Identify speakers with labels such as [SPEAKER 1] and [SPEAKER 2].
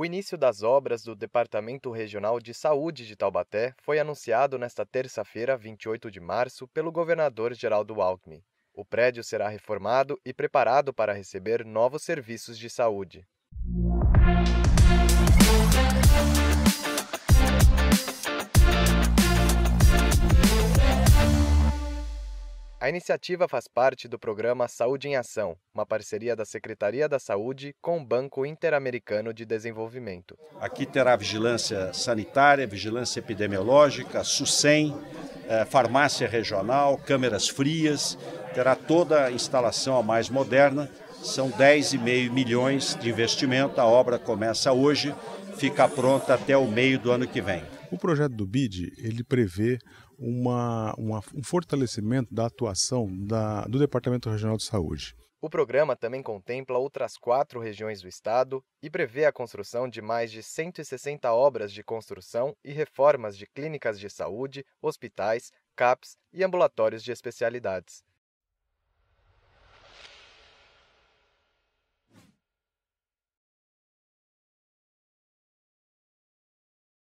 [SPEAKER 1] O início das obras do Departamento Regional de Saúde de Taubaté foi anunciado nesta terça-feira, 28 de março, pelo governador Geraldo Alckmin. O prédio será reformado e preparado para receber novos serviços de saúde. A iniciativa faz parte do programa Saúde em Ação, uma parceria da Secretaria da Saúde com o Banco Interamericano de Desenvolvimento. Aqui terá vigilância sanitária, vigilância epidemiológica, SUSEM,
[SPEAKER 2] eh, farmácia regional, câmeras frias, terá toda a instalação a mais moderna. São 10,5 milhões de investimento. A obra começa hoje, fica pronta até o meio do ano que vem.
[SPEAKER 3] O projeto do BID ele prevê uma, uma, um fortalecimento da atuação da, do Departamento Regional de Saúde.
[SPEAKER 1] O programa também contempla outras quatro regiões do estado e prevê a construção de mais de 160 obras de construção e reformas de clínicas de saúde, hospitais, CAPs e ambulatórios de especialidades.